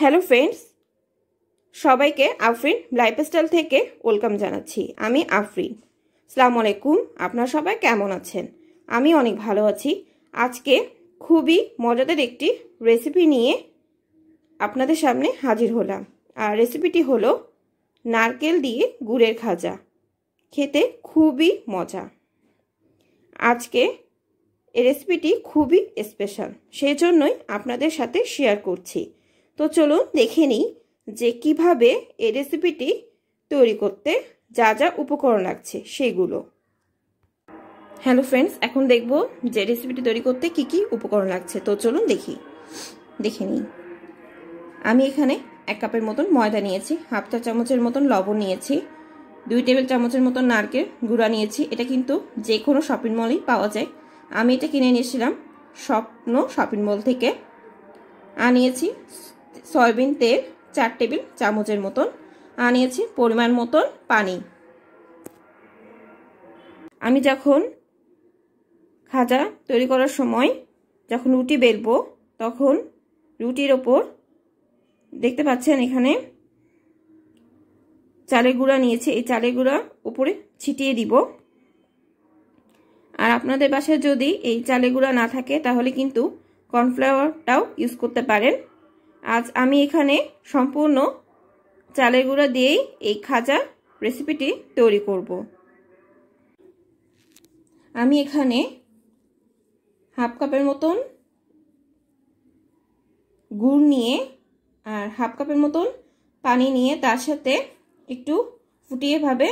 hello friends সবাইকে Afrin lifestyle থেকে welcome জানাচ্ছি আমি আফরিন সালাম আলাইকুম আপনারা সবাই কেমন আছেন আমি অনেক ভালো আছি আজকে খুবই মজাদার একটি রেসিপি নিয়ে আপনাদের সামনে হাজির হলাম আর রেসিপিটি হলো নারকেল দিয়ে গুড়ের খাজা খেতে খুবই মজা আজকে এই রেসিপিটি খুবই স্পেশাল সেই জন্যই আপনাদের সাথে শেয়ার করছি তো চলুন দেখে নিই যে কিভাবে এই রেসিপিটি তৈরি করতে যা যা উপকরণ লাগছে সেগুলো হ্যালো ফ্রেন্ডস এখন দেখব যে রেসিপিটি তৈরি করতে কি কি উপকরণ লাগছে তো চলুন দেখি দেখে নিই আমি এখানে এক কাপের মতন ময়দা নিয়েছি হাফ চা চামচের মতন লবণ নিয়েছি দুই টেবিল চামচের মতন নারকেল গুঁড়া নিয়েছি এটা কিন্তু যে কোনো শপিং মলেই পাওয়া যায় আমি এটা কিনে নিয়েছিলাম স্বপ্ন শপিং মল থেকে আনিয়েছি সয়াবিন তেল চার টেবিল চামচের মতন আনিয়েছি পরিমাণ মতন পানি আমি যখন খাজা তৈরি করার সময় যখন রুটি বেলবো তখন রুটির ওপর দেখতে পাচ্ছেন এখানে চালের গুঁড়া নিয়েছে এই চালের গুঁড়া উপরে ছিটিয়ে দিব আর আপনাদের বাসায় যদি এই চালের গুঁড়া না থাকে তাহলে কিন্তু কর্নফ্লাওয়ারটাও ইউজ করতে পারেন আজ আমি এখানে সম্পূর্ণ চালের গুঁড়া দিয়েই এই খাজা রেসিপিটি তৈরি করব আমি এখানে হাফ কাপের মতন গুড় নিয়ে আর হাফ কাপের মতন পানি নিয়ে তার সাথে একটু ফুটিয়ে ভাবে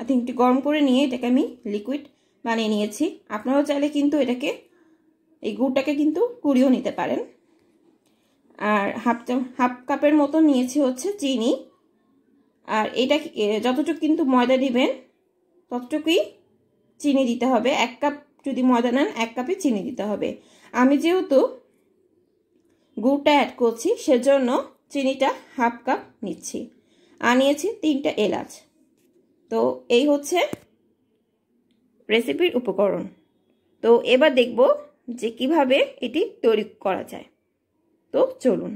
আই থিঙ্ক একটু গরম করে নিয়ে এটাকে আমি লিকুইড বানিয়ে নিয়েছি আপনারাও চাইলে কিন্তু এটাকে এই গুড়টাকে কিন্তু কুড়িয়েও নিতে পারেন আর হাফ হাফ কাপের মতো নিয়েছি হচ্ছে চিনি আর এটা যতটুকু কিন্তু ময়দা দিবেন ততটুকুই চিনি দিতে হবে এক কাপ যদি ময়দা নেন এক কাপে চিনি দিতে হবে আমি যেহেতু গুড়টা অ্যাড করছি সেজন্য চিনিটা হাফ কাপ নিচ্ছি আনিয়েছি তিনটা এলাচ তো এই হচ্ছে রেসিপির উপকরণ তো এবার দেখব যে কিভাবে এটি তৈরি করা যায় তো চলুন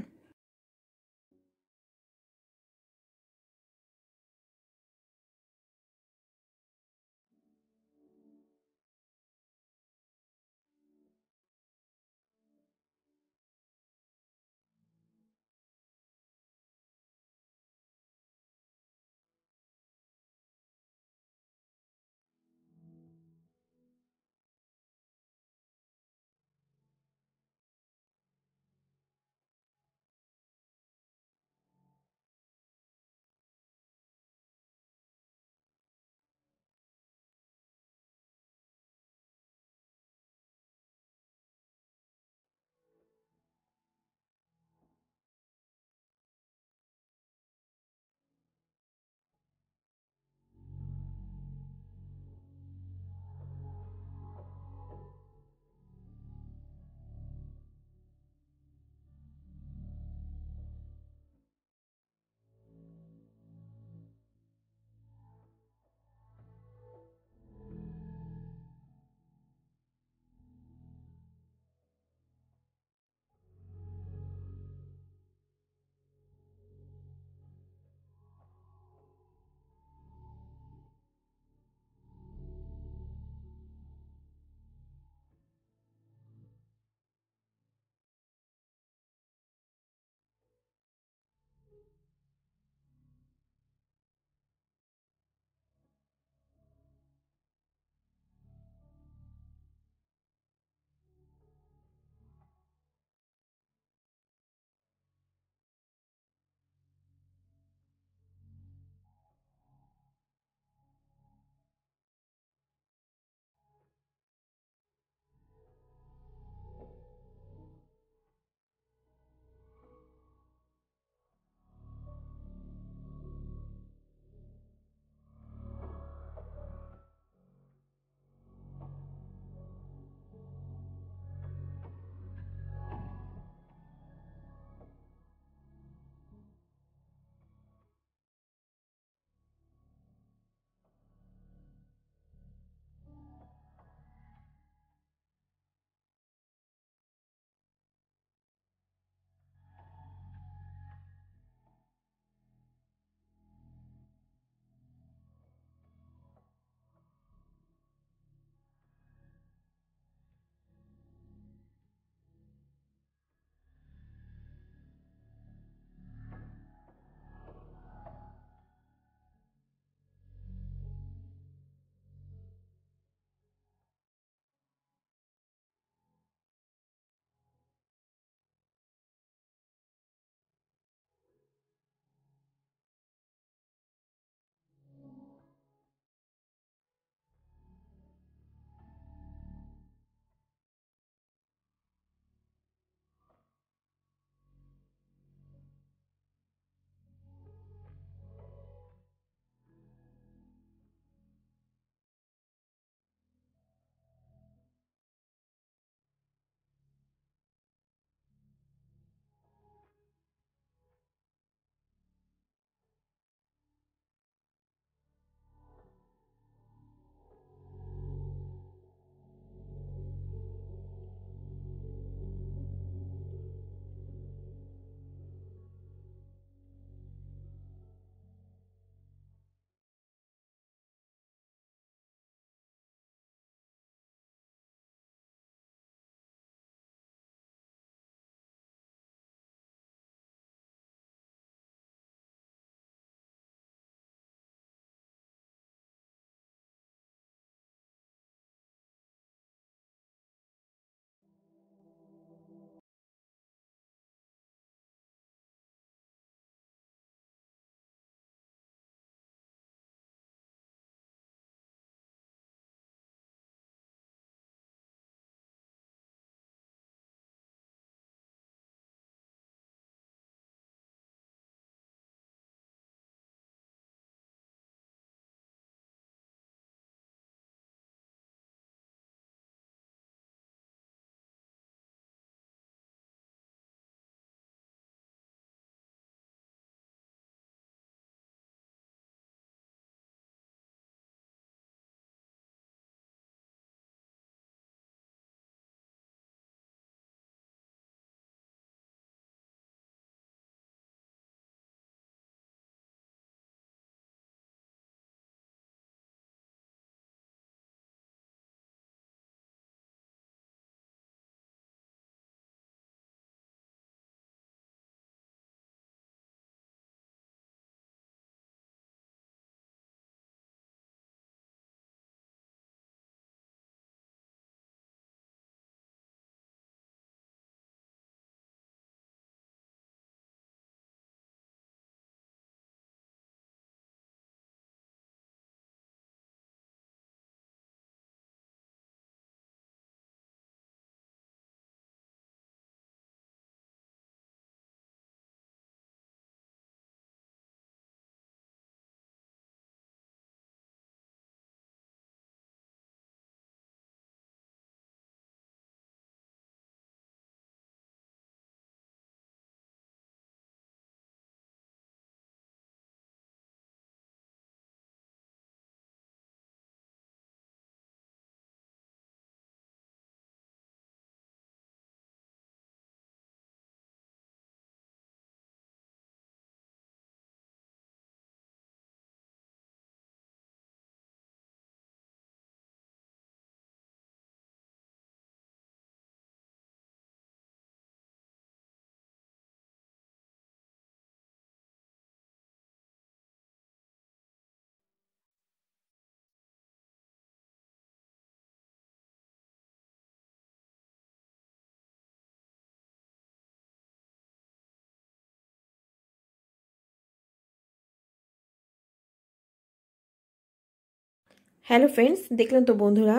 হ্যালো ফ্রেন্ডস দেখলেন তো বন্ধুরা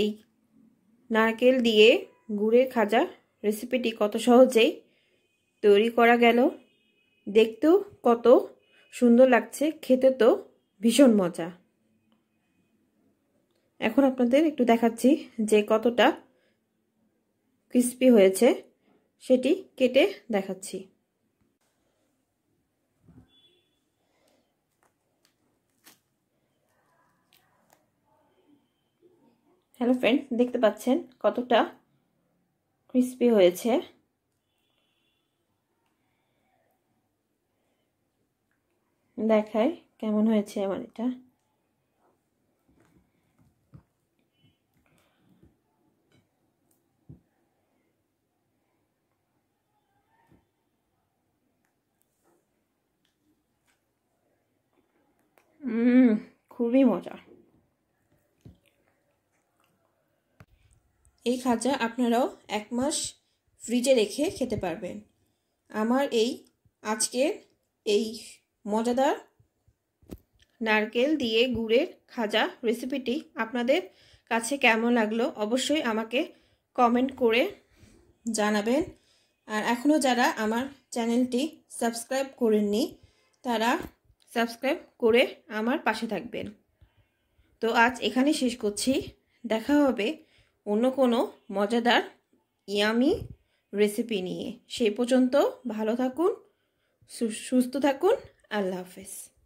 এই নারকেল দিয়ে গুড়ের খাজা রেসিপিটি কত সহজেই তৈরি করা গেল দেখতেও কত সুন্দর লাগছে খেতে তো ভীষণ মজা এখন আপনাদের একটু দেখাচ্ছি যে কতটা ক্রিস্পি হয়েছে সেটি কেটে দেখাচ্ছি হ্যালো ফ্রেন্ড দেখতে পাচ্ছেন কতটা ক্রিসপি হয়েছে দেখাই কেমন হয়েছে আমার এটা খুবই মজা এই খাজা আপনারাও এক মাস ফ্রিজে রেখে খেতে পারবেন আমার এই আজকের এই মজাদার নারকেল দিয়ে গুড়ের খাজা রেসিপিটি আপনাদের কাছে কেমন লাগলো অবশ্যই আমাকে কমেন্ট করে জানাবেন আর এখনও যারা আমার চ্যানেলটি সাবস্ক্রাইব করেননি তারা সাবস্ক্রাইব করে আমার পাশে থাকবেন তো আজ এখানে শেষ করছি দেখা হবে অন্য কোনো মজাদার ইয়ামি রেসিপি নিয়ে সেই পর্যন্ত ভালো থাকুন সুস্থ থাকুন আল্লাহ হাফেজ